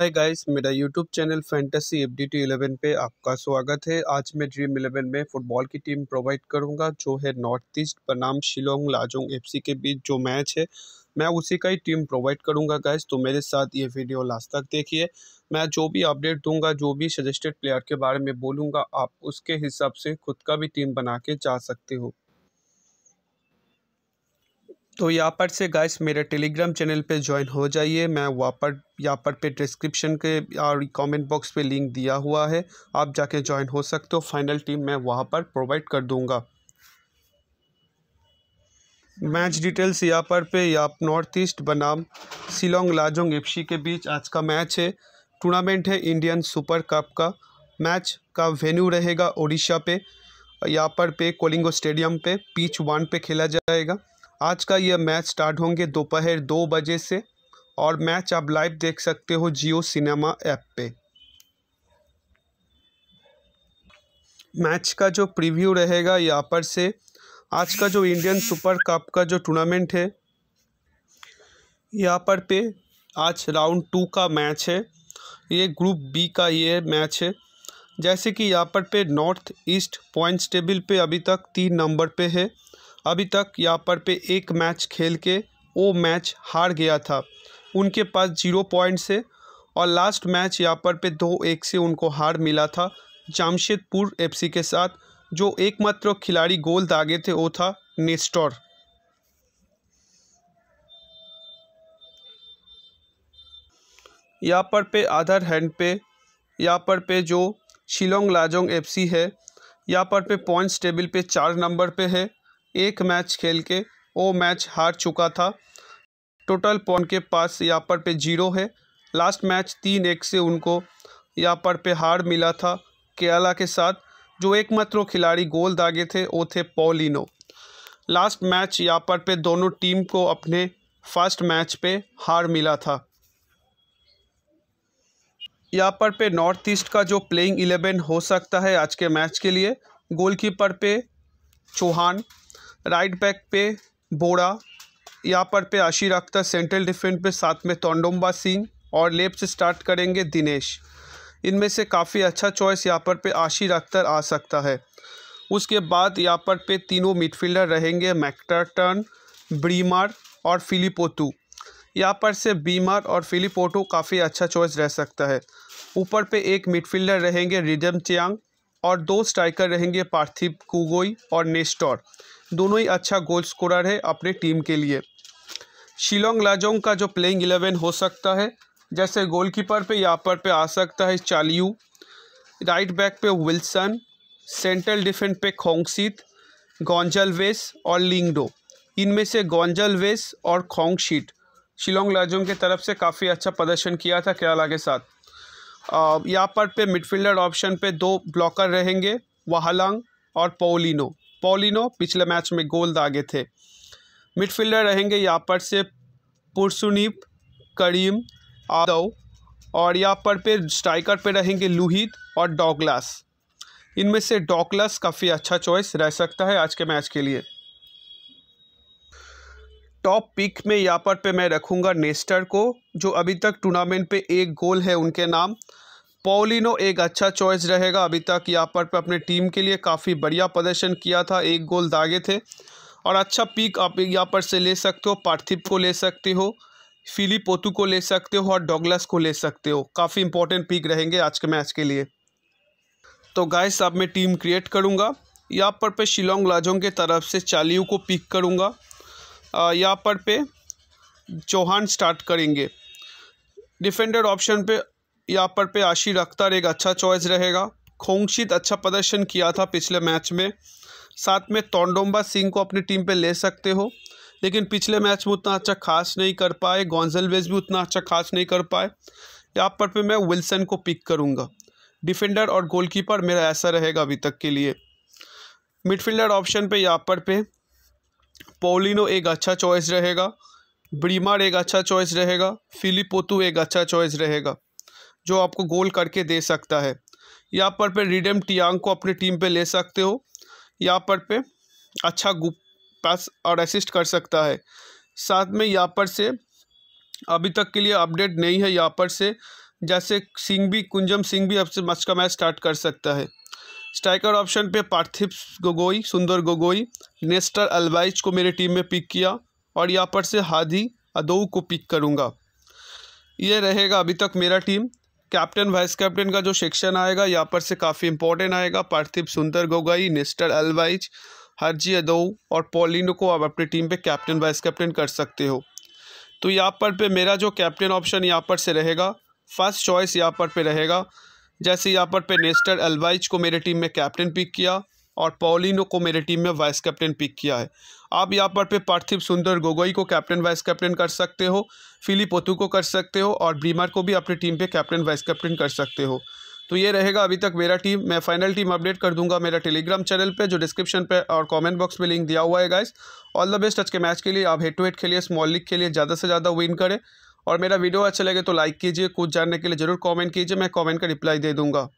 हाय guys मेरा YouTube channel fantasy F D T eleven पे आपका स्वागत है आज मैं ड्रीम इलेवन में फुटबॉल की टीम प्रोवाइड करूंगा जो है नॉर्थ ईस्ट बनाम शिलोंग लाजोंग एफसी के बीच जो मैच है मैं उसी का ही टीम प्रोवाइड करूंगा गाइस तो मेरे साथ ये वीडियो लास्ट तक देखिए मैं जो भी अपडेट दूंगा जो भी सजेस्टेड प्लेयर के बारे में बोलूँगा आप उसके हिसाब से खुद का भी टीम बना के जा सकते हो तो यहाँ पर से गाइस मेरे टेलीग्राम चैनल पे ज्वाइन हो जाइए मैं वहाँ पर यहाँ पर पे डिस्क्रिप्शन के और कमेंट बॉक्स पे लिंक दिया हुआ है आप जाके ज्वाइन हो सकते हो फाइनल टीम मैं वहाँ पर प्रोवाइड कर दूँगा मैच डिटेल्स यहाँ पर पे यहाँ नॉर्थ ईस्ट बनाम सिलोंग लाजोंग एफ के बीच आज का मैच है टूर्नामेंट है इंडियन सुपर कप का मैच का वेन्यू रहेगा ओडिशा पे यहाँ पर पे कोलिंगो स्टेडियम पे पीच वन पे खेला जाएगा आज का यह मैच स्टार्ट होंगे दोपहर दो बजे से और मैच आप लाइव देख सकते हो जियो सिनेमा ऐप पे मैच का जो प्रीव्यू रहेगा यहाँ पर से आज का जो इंडियन सुपर कप का जो टूर्नामेंट है यहाँ पर पे आज राउंड टू का मैच है ये ग्रुप बी का ये मैच है जैसे कि यहाँ पर पे नॉर्थ ईस्ट पॉइंट्स टेबल पे अभी तक तीन नंबर पे है अभी तक यहाँ पे एक मैच खेल के वो मैच हार गया था उनके पास जीरो पॉइंट है और लास्ट मैच यहाँ पे दो एक से उनको हार मिला था जमशेदपुर एफसी के साथ जो एकमात्र खिलाड़ी गोल दागे थे वो था नेस्टोर यहाँ पर पे आधार हैंड पे यहाँ पर पे जो शिलोंग लाजोंग एफसी है यहाँ पर पे पॉइंट्स टेबल पे चार नंबर पे है एक मैच खेल के वो मैच हार चुका था टोटल पॉइंट के पास यहाँ पर पे जीरो है लास्ट मैच तीन एक से उनको यहाँ पर पे हार मिला था केरला के साथ जो एकमात्र खिलाड़ी गोल दागे थे वो थे पॉलिनो लास्ट मैच यहाँ पर पे दोनों टीम को अपने फर्स्ट मैच पे हार मिला था यहाँ पर पे नॉर्थ ईस्ट का जो प्लेइंग इलेवन हो सकता है आज के मैच के लिए गोलकीपर पे चौहान राइट बैक पे बोरा यहाँ पर पे आशीर अख्तर सेंट्रल डिफेंस पे साथ में तोंडोम्बा सिंह और लेफ्ट से स्टार्ट करेंगे दिनेश इनमें से काफ़ी अच्छा चॉइस यहाँ पर पे आशीर अख्तर आ सकता है उसके बाद यहाँ पर पे तीनों मिडफील्डर रहेंगे मैक्टरटन ब्रीमर और फिलिपोटू यहाँ पर से बीमर और फिलिपोटू काफ़ी अच्छा चॉइस रह सकता है ऊपर पे एक मिडफील्डर रहेंगे रिडम चियांग और दो स्ट्राइकर रहेंगे पार्थिव कुगोई और नेस्टोर दोनों ही अच्छा गोल स्कोरर है अपने टीम के लिए शिलोंग लाजोंग का जो प्लेइंग इलेवन हो सकता है जैसे गोलकीपर पे यहाँ पर पे आ सकता है चालियू राइट बैक पे विल्सन सेंट्रल डिफेंस पे खोंगसीत वेस और लिंगडो इनमें से वेस और खोंगशीट शिलोंग लाजोंग के तरफ से काफ़ी अच्छा प्रदर्शन किया था केरला के साथ यहाँ पर पे मिडफील्डर ऑप्शन पे दो ब्लॉकर रहेंगे वाहलांग और पोलिनो पोलिनो पिछले मैच में गोल दागे थे मिडफील्डर रहेंगे यहाँ पर से पुरसुनीप करीम आदव और यहाँ पर पे स्ट्राइकर पे रहेंगे लूहित और डॉगलास इनमें से डॉगलास काफ़ी अच्छा चॉइस रह सकता है आज के मैच के लिए टॉप पिक में यहाँ पर पे मैं रखूँगा नेस्टर को जो अभी तक टूर्नामेंट पे एक गोल है उनके नाम पोलिनो एक अच्छा चॉइस रहेगा अभी तक यहाँ पर पे अपने टीम के लिए काफ़ी बढ़िया प्रदर्शन किया था एक गोल दागे थे और अच्छा पिक आप यहाँ पर से ले सकते हो पार्थिव को ले सकते हो पोतू को ले सकते हो और डॉगलस को ले सकते हो काफ़ी इंपॉर्टेंट पिक रहेंगे आज के मैच के लिए तो गाइस अब मैं टीम क्रिएट करूँगा यहाँ पर पे शिलोंग लाजोंग के तरफ से चालियों को पिक करूँगा यहाँ पर पे चौहान स्टार्ट करेंगे डिफेंडर ऑप्शन पे यहाँ पर पे आशीर अख्तर एक अच्छा चॉइस रहेगा खोंगशित अच्छा प्रदर्शन किया था पिछले मैच में साथ में तोंडोम्बा सिंह को अपनी टीम पे ले सकते हो लेकिन पिछले मैच में उतना अच्छा खास नहीं कर पाए गॉन्जलवेज भी उतना अच्छा खास नहीं कर पाए यहाँ पर पे मैं विल्सन को पिक करूँगा डिफेंडर और गोलकीपर मेरा ऐसा रहेगा अभी तक के लिए मिडफील्डर ऑप्शन पे यहाँ पर पे पोलिनो एक अच्छा चॉइस रहेगा ब्रीमार एक अच्छा चॉइस रहेगा फिलिपोतु एक अच्छा चॉइस रहेगा जो आपको गोल करके दे सकता है यहाँ पर पे रिडम टियांग को अपने टीम पे ले सकते हो यहाँ पर पे अच्छा गुप पास और असिस्ट कर सकता है साथ में यहाँ पर से अभी तक के लिए अपडेट नहीं है यहाँ पर से जैसे सिंह भी कुंजम सिंह भी अब से मच का मैच स्टार्ट कर सकता है स्ट्राइकर ऑप्शन पे पार्थिव गोगोई सुंदर गोगोई नेस्टर अल्वाइज को मेरे टीम में पिक किया और यहाँ पर से हादी अदोऊ को पिक करूँगा ये रहेगा अभी तक मेरा टीम कैप्टन वाइस कैप्टन का जो सेक्शन आएगा यहाँ पर से काफ़ी इंपॉर्टेंट आएगा पार्थिव सुंदर गोगोई नेस्टर अल्वाइज हरजी अदो और पोलिनो को आप अपनी टीम पर कैप्टन वाइस कैप्टन कर सकते हो तो यहाँ पर पे मेरा जो कैप्टन ऑप्शन यहाँ पर से रहेगा फर्स्ट चॉइस यहाँ पर पे रहेगा जैसे यहाँ पर पेनेस्टर एलवाइज को मेरे टीम में कैप्टन पिक किया और पॉलिनो को मेरे टीम में वाइस कैप्टन पिक किया है आप यहाँ पर पे पार्थिव सुंदर गोगोई को कैप्टन वाइस कैप्टन कर सकते हो फिलिप ओतू को कर सकते हो और ब्रीमर को भी अपनी टीम पे कैप्टन वाइस कैप्टन कर सकते हो तो ये रहेगा अभी तक मेरा टीम मैं फाइनल टीम अपडेट कर दूंगा मेरा टेलीग्राम चैनल पे जो डिस्क्रिप्शन पे और कमेंट बॉक्स में लिंक दिया हुआ है गाइस ऑल द बेस्ट आज के मैच के लिए आप हेड टू हेड खेलिए स्मॉल लीग के लिए ज़्यादा से ज़्यादा विन करें और मेरा वीडियो अच्छा लगे तो लाइक कीजिए कुछ जानने के लिए ज़रूर कमेंट कीजिए मैं कमेंट का रिप्लाई दे दूंगा